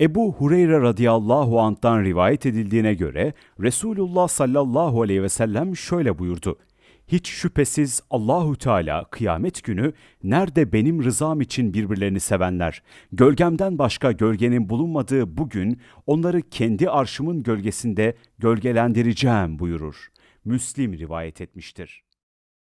Ebu Hureyre radıyallahu anh'tan rivayet edildiğine göre Resulullah sallallahu aleyhi ve sellem şöyle buyurdu. Hiç şüphesiz Allahu Teala kıyamet günü nerede benim rızam için birbirlerini sevenler, gölgemden başka gölgenin bulunmadığı bugün onları kendi arşımın gölgesinde gölgelendireceğim buyurur. Müslim rivayet etmiştir.